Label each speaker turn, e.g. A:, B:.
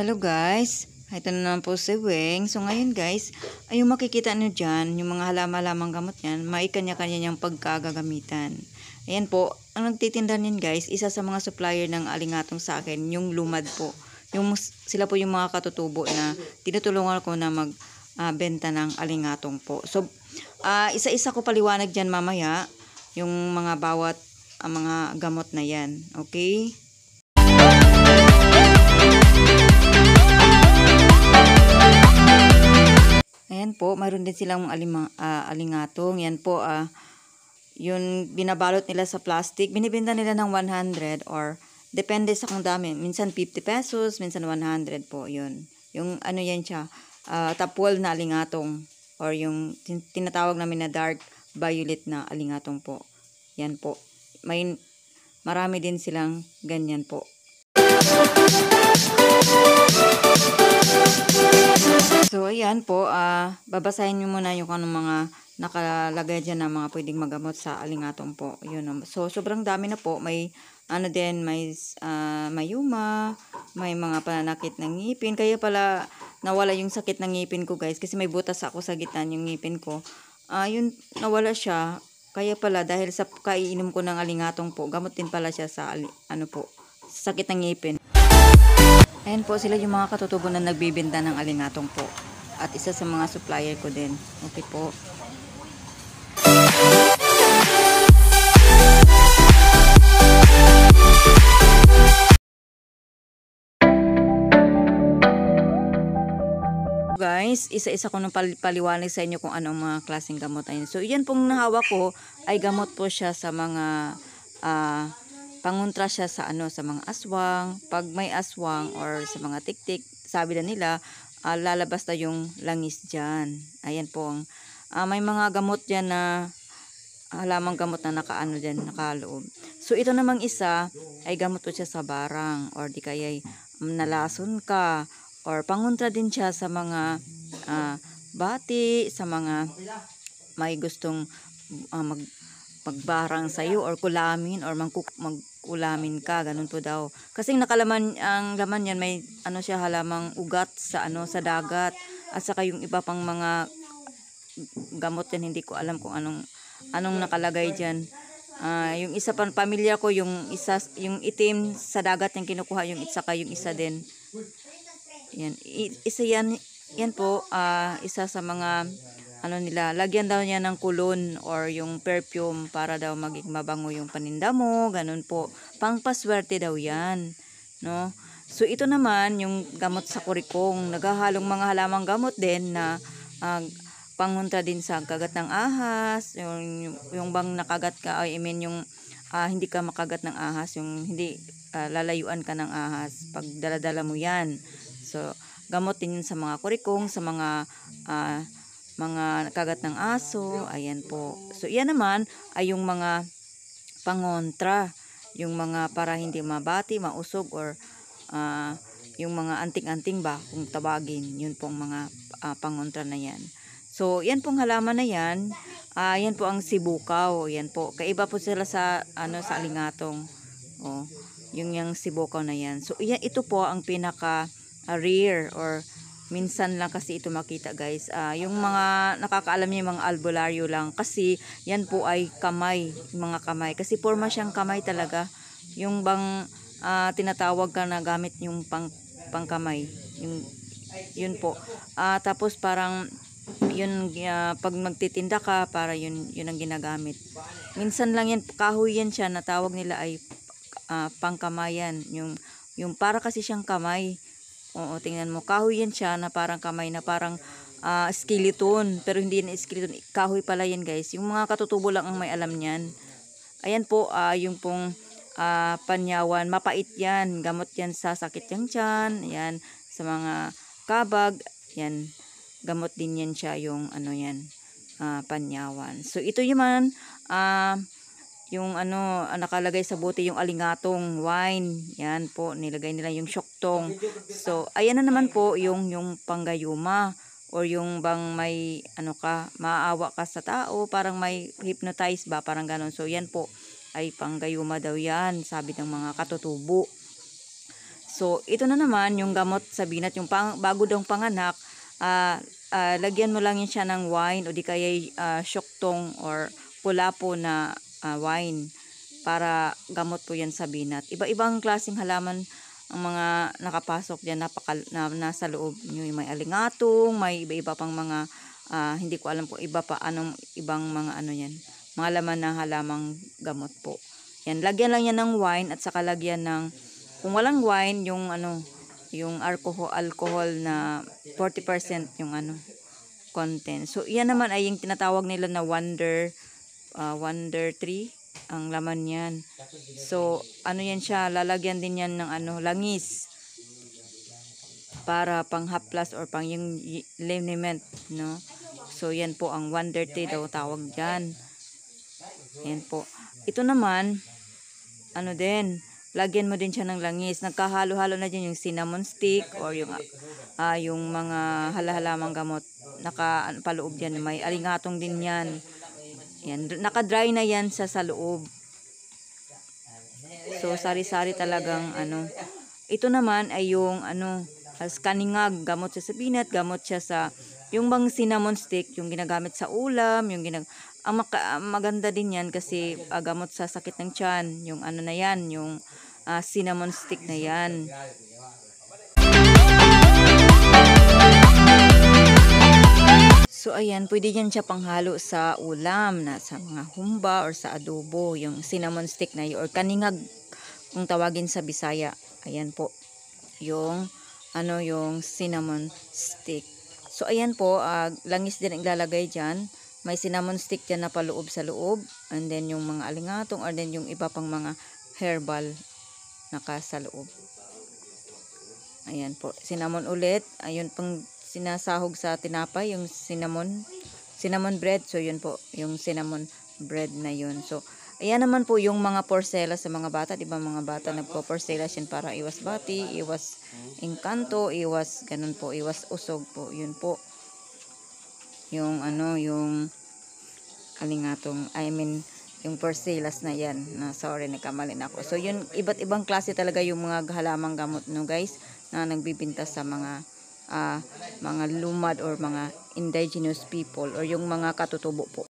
A: Hello guys, ah, ito na naman po si Weng. So ngayon guys, ay makikita nyo dyan, yung mga halama lamang gamot yan, may kanya-kanya niyang pagkagagamitan. Ayan po, ang nagtitinda niyan guys, isa sa mga supplier ng alingatong sa akin, yung lumad po. Yung, sila po yung mga katutubo na tinutulungan ko na magbenta ah, uh, ng alingatong po. So, uh, isa-isa ko paliwanag dyan mamaya, yung mga bawat uh, mga gamot na yan. Okay? Ayan po, mayroon din silang alima, uh, alingatong. Yan po, uh, yun binabalot nila sa plastic. Binibenta nila ng 100 or depende sa kung dami. Minsan 50 pesos, minsan 100 po. Yun. Yung ano yan siya, uh, ah, tapwal na alingatong or yung tin tinatawag namin na dark violet na alingatong po. Yan po. May marami din silang ganyan po. So, ayan po, uh, babasahin nyo muna yung kanong mga nakalagay dyan na mga pwedeng magamot sa alingatong po. Yun, um, so, sobrang dami na po. May, ano din, may uh, ah, mayuma, may mga pananakit ng ngipin. Kaya pala, nawala yung sakit ng ngipin ko, guys. Kasi may butas ako sa gitna yung ngipin ko. Uh, yun, nawala siya. Kaya pala, dahil sa kaiinom ko ng alingatong po, gamot din pala siya sa, ano po, sakit ng ngipin. Ayan po sila yung mga katutubo na nagbibinta ng alingatong po. At isa sa mga supplier ko din. Okay po. guys, isa-isa ko nung paliwanag sa inyo kung ano mga klaseng gamot ayun. So, iyan pong nahawa ko ay gamot po siya sa mga uh, panguntra siya sa ano sa mga aswang pag may aswang or sa mga tiktik sabi na nila uh, lalabas na yung langis dyan ayan po ang uh, may mga gamot dyan na halamang ah, gamot na nakaano dyan nakaloob so ito namang isa ay gamot po siya sa barang or di kaya ay nalason ka or panguntra din siya sa mga uh, bati sa mga may gustong uh, mag pagbarang sa iyo or kulamin or mangkuk magulamin ka ganun po daw kasi nakalaman ang laman yan may ano siya halamang ugat sa ano sa dagat at saka yung iba pang mga gamot yan hindi ko alam kung anong anong nakalagay diyan uh, yung isa pang pamilya ko yung isa yung itim sa dagat yung kinukuha yung isa kay yung isa din yan isa yan yan po uh, isa sa mga ano nila, lagyan daw niya ng kulon or yung perfume para daw maging mabango yung paninda mo, ganun po. Pangpaswerte daw yan, no? So ito naman yung gamot sa kurikong, naghahalong mga halamang gamot din na uh, pangunta din sa kagat ng ahas, yung, yung bang nakagat ka, I mean yung uh, hindi ka makagat ng ahas, yung hindi uh, lalayuan ka ng ahas, pag daladala mo yan. So, gamotin yun sa mga kurikong, sa mga uh, mga kagat ng aso, ayan po. So, iyan naman ay yung mga pangontra, yung mga para hindi mabati, mausog, or uh, yung mga anting-anting ba, kung tabagin, yun pong mga uh, pangontra na yan. So, yan pong halaman na yan, uh, yan po ang sibukaw, yan po. Kaiba po sila sa, ano, sa alingatong, oh, yung yung sibukaw na yan. So, yan, ito po ang pinaka uh, rare or minsan lang kasi ito makita guys uh, yung mga nakakaalam niya yung mga albularyo lang kasi yan po ay kamay mga kamay kasi forma siyang kamay talaga yung bang uh, tinatawag ka na gamit yung pang pangkamay yung yun po uh, tapos parang yun uh, pag magtitinda ka para yun yun ang ginagamit minsan lang yan kahoy yan siya natawag nila ay uh, pangkamayan yung yung para kasi siyang kamay Oo, tingnan mo. Kahoy yan siya na parang kamay na parang uh, skeleton. Pero hindi na skeleton. Kahoy pala yan guys. Yung mga katutubo lang ang may alam niyan. Ayan po, uh, yung pong uh, panyawan. Mapait yan. Gamot yan sa sakit yang tiyan. Ayan. Sa mga kabag. Ayan. Gamot din yan siya yung ano yan. Uh, panyawan. So, ito yung man. Uh, yung ano, ah, nakalagay sa bote yung alingatong wine. Yan po, nilagay nila yung syoktong. So, ayan na naman po yung, yung panggayuma or yung bang may ano ka, maawa ka sa tao, parang may hypnotize ba, parang ganun. So, yan po ay panggayuma daw yan, sabi ng mga katutubo. So, ito na naman yung gamot sa binat, yung pang, bago daw panganak, uh, uh, lagyan mo lang yan siya ng wine o di kaya uh, syoktong or pula po na uh, wine para gamot po yan sa binat. Iba-ibang klaseng halaman ang mga nakapasok diyan napaka, na, nasa loob nyo may alingatong, may iba-iba pang mga uh, hindi ko alam po iba pa anong ibang mga ano yan, mga laman na halamang gamot po. Yan, lagyan lang yan ng wine at saka lagyan ng kung walang wine yung ano, yung alcohol alcohol na 40% yung ano content. So, yan naman ay yung tinatawag nila na wonder uh, Wonder Tree ang laman niyan. So, ano yan siya, lalagyan din yan ng ano, langis para pang haplas or pang yung liniment, no? So, yan po ang Wonder Tea daw tawag dyan. Yan po. Ito naman, ano din, lagyan mo din siya ng langis. Nagkahalo-halo na dyan yung cinnamon stick or yung, uh, yung mga halahalamang gamot. naka paloob dyan. May alingatong din yan. Yan, naka-dry na yan sa sa loob. So sari-sari talagang ano. Ito naman ay yung ano, kaningag gamot siya sa peanut, gamot siya sa yung bang cinnamon stick, yung ginagamit sa ulam, yung ginag ang maka, maganda din yan kasi uh, gamot sa sakit ng tiyan, yung ano na yan, yung uh, cinnamon stick na yan. So ayan, pwede yan siya panghalo sa ulam na sa mga humba or sa adobo, yung cinnamon stick na yun or kaningag kung tawagin sa Bisaya. Ayan po. Yung ano yung cinnamon stick. So ayan po, uh, langis din ilalagay diyan. May cinnamon stick diyan na paloob sa loob and then yung mga alingatong or then yung iba pang mga herbal naka sa loob. Ayan po, cinnamon ulit. Ayun pang sinasahog sa tinapay, yung cinnamon, cinnamon bread. So, yun po, yung cinnamon bread na yun. So, ayan naman po yung mga porcela sa mga bata. di ba mga bata nagpo-porcela yan para iwas bati, iwas inkanto iwas ganun po, iwas usog po. Yun po. Yung ano, yung kalingatong I mean, yung porcelas na yan. Na, sorry, nagkamali na ako. So, yun, iba't ibang klase talaga yung mga halamang gamot, no guys, na nagbibinta sa mga uh, mga lumad or mga indigenous people or yung mga katutubo po.